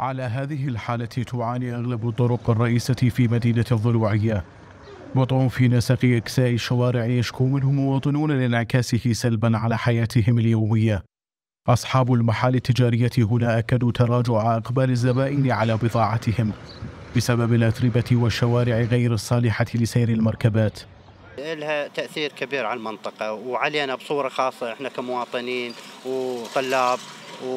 على هذه الحالة تعاني أغلب الطرق الرئيسة في مدينة الضلوعية وضع في نسق إكساء الشوارع يشكو منه مواطنون لانعكاسه سلبا على حياتهم اليومية أصحاب المحال التجارية هنا أكدوا تراجع أقبال الزبائن على بضاعتهم بسبب الأتربة والشوارع غير الصالحة لسير المركبات لها تأثير كبير على المنطقة وعلينا بصورة خاصة احنا كمواطنين وطلاب و...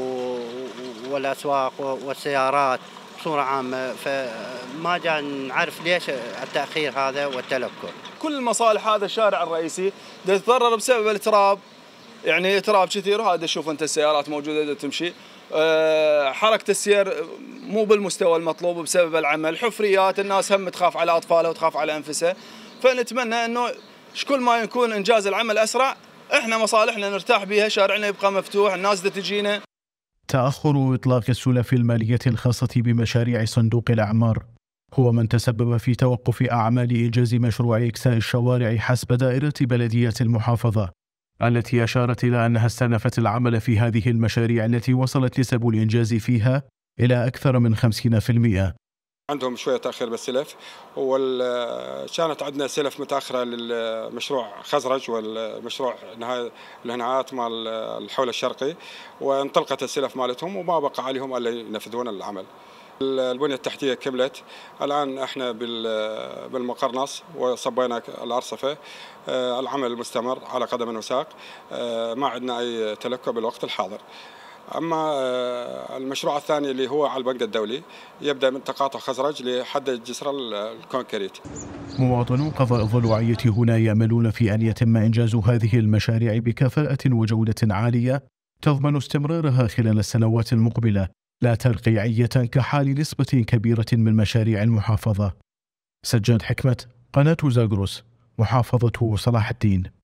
والاسواق والسيارات بصوره عامه فما جا نعرف ليش التاخير هذا والتلكر. كل مصالح هذا الشارع الرئيسي تتضرر بسبب التراب يعني تراب كثير هذا شوف انت السيارات موجوده تمشي آه، حركه السير مو بالمستوى المطلوب بسبب العمل حفريات الناس هم تخاف على اطفالها وتخاف على انفسها فنتمنى انه كل ما يكون انجاز العمل اسرع احنا مصالحنا نرتاح بها شارعنا يبقى مفتوح الناس تجينا تأخر إطلاق السلف المالية الخاصة بمشاريع صندوق الأعمار هو من تسبب في توقف أعمال إنجاز مشروع إكساء الشوارع حسب دائرة بلدية المحافظة التي أشارت إلى أنها استنفت العمل في هذه المشاريع التي وصلت نسب الإنجاز فيها إلى أكثر من 50% عندهم شويه تاخير بالسلف وكانت عندنا سلف متاخره للمشروع خزرج والمشروع نهايه مال الحول الشرقي وانطلقت السلف مالتهم وما بقى عليهم الا ينفذون العمل. البنيه التحتيه كملت الان احنا بالمقرنص وصبينا الارصفه العمل مستمر على قدم وساق ما عندنا اي تلكؤ بالوقت الحاضر. اما آه، المشروع الثاني اللي هو على البنك الدولي يبدا من تقاطع خزرج لحد جسر الكونكريت. مواطنو قضاء الضلوعيه هنا ياملون في ان يتم انجاز هذه المشاريع بكفاءه وجوده عاليه تضمن استمرارها خلال السنوات المقبله لا ترقيعيه كحال نسبه كبيره من مشاريع المحافظه. سجاد حكمت قناه زاغروس محافظه صلاح الدين